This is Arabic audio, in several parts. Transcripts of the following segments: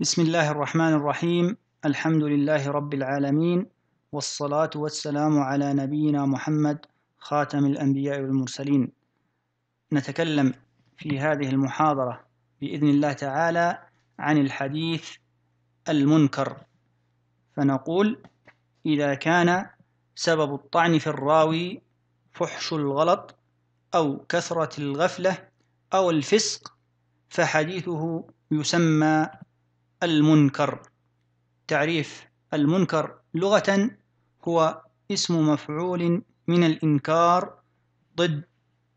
بسم الله الرحمن الرحيم الحمد لله رب العالمين والصلاة والسلام على نبينا محمد خاتم الأنبياء والمرسلين نتكلم في هذه المحاضرة بإذن الله تعالى عن الحديث المنكر فنقول إذا كان سبب الطعن في الراوي فحش الغلط أو كثرة الغفلة أو الفسق فحديثه يسمى المنكر تعريف المنكر لغة هو اسم مفعول من الإنكار ضد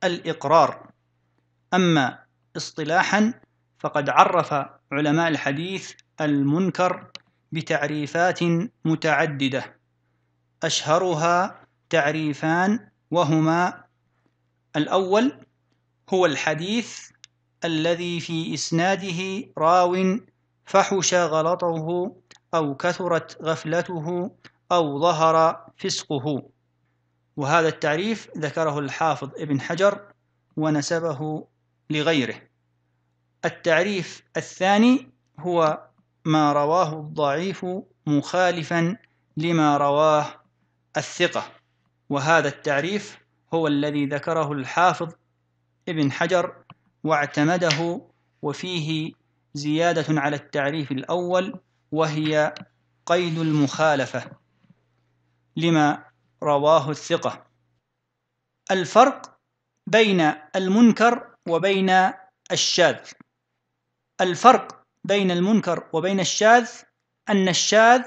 الإقرار أما اصطلاحا فقد عرف علماء الحديث المنكر بتعريفات متعددة أشهرها تعريفان وهما الأول هو الحديث الذي في إسناده راو فحش غلطه أو كثرت غفلته أو ظهر فسقه وهذا التعريف ذكره الحافظ ابن حجر ونسبه لغيره التعريف الثاني هو ما رواه الضعيف مخالفا لما رواه الثقة وهذا التعريف هو الذي ذكره الحافظ ابن حجر واعتمده وفيه زيادة على التعريف الأول وهي قيد المخالفة لما رواه الثقة الفرق بين المنكر وبين الشاذ الفرق بين المنكر وبين الشاذ أن الشاذ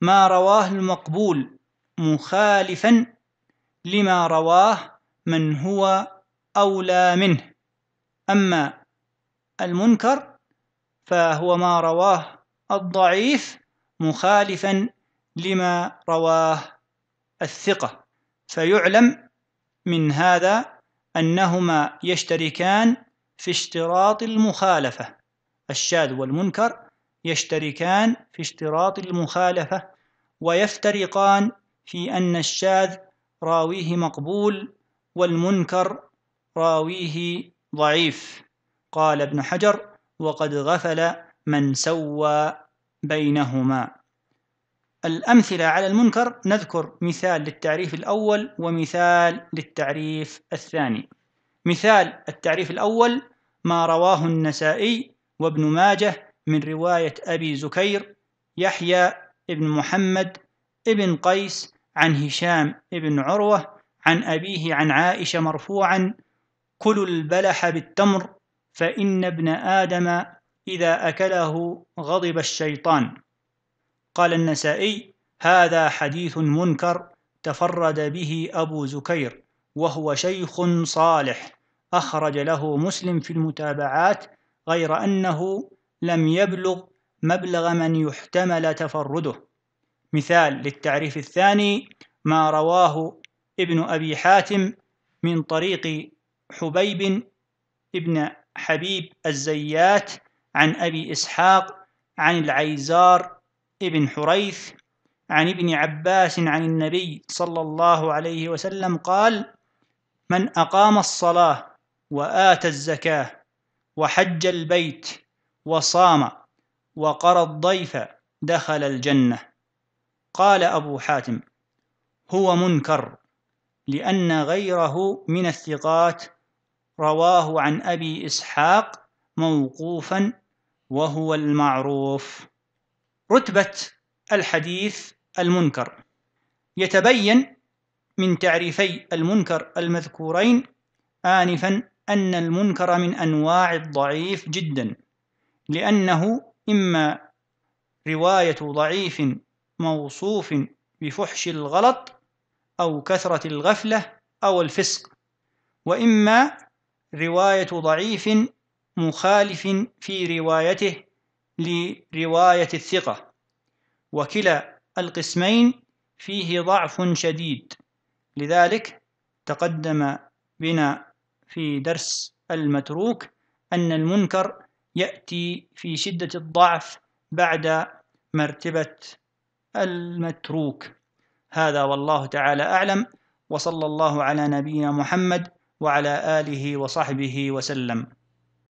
ما رواه المقبول مخالفا لما رواه من هو أولى منه أما المنكر فهو ما رواه الضعيف مخالفا لما رواه الثقة فيعلم من هذا أنهما يشتركان في اشتراط المخالفة الشاذ والمنكر يشتركان في اشتراط المخالفة ويفترقان في أن الشاذ راويه مقبول والمنكر راويه ضعيف قال ابن حجر وقد غفل من سوى بينهما الأمثلة على المنكر نذكر مثال للتعريف الأول ومثال للتعريف الثاني مثال التعريف الأول ما رواه النسائي وابن ماجه من رواية أبي زكير يحيى بن محمد بن قيس عن هشام بن عروة عن أبيه عن عائشة مرفوعا كلوا البلح بالتمر فإن ابن آدم إذا أكله غضب الشيطان قال النسائي هذا حديث منكر تفرد به أبو زكير وهو شيخ صالح أخرج له مسلم في المتابعات غير أنه لم يبلغ مبلغ من يحتمل تفرده مثال للتعريف الثاني ما رواه ابن أبي حاتم من طريق حبيب ابن حبيب الزيات عن أبي إسحاق عن العيزار ابن حريث عن ابن عباس عن النبي صلى الله عليه وسلم قال من أقام الصلاة وآتى الزكاة وحج البيت وصام وقرى الضيف دخل الجنة قال أبو حاتم هو منكر لأن غيره من الثقات رواه عن أبي إسحاق موقوفا وهو المعروف رتبة الحديث المنكر يتبين من تعريفي المنكر المذكورين آنفا أن المنكر من أنواع الضعيف جدا لأنه إما رواية ضعيف موصوف بفحش الغلط أو كثرة الغفلة أو الفسق وإما رواية ضعيف مخالف في روايته لرواية الثقة وكلا القسمين فيه ضعف شديد لذلك تقدم بنا في درس المتروك أن المنكر يأتي في شدة الضعف بعد مرتبة المتروك هذا والله تعالى أعلم وصلى الله على نبينا محمد وعلى آله وصحبه وسلم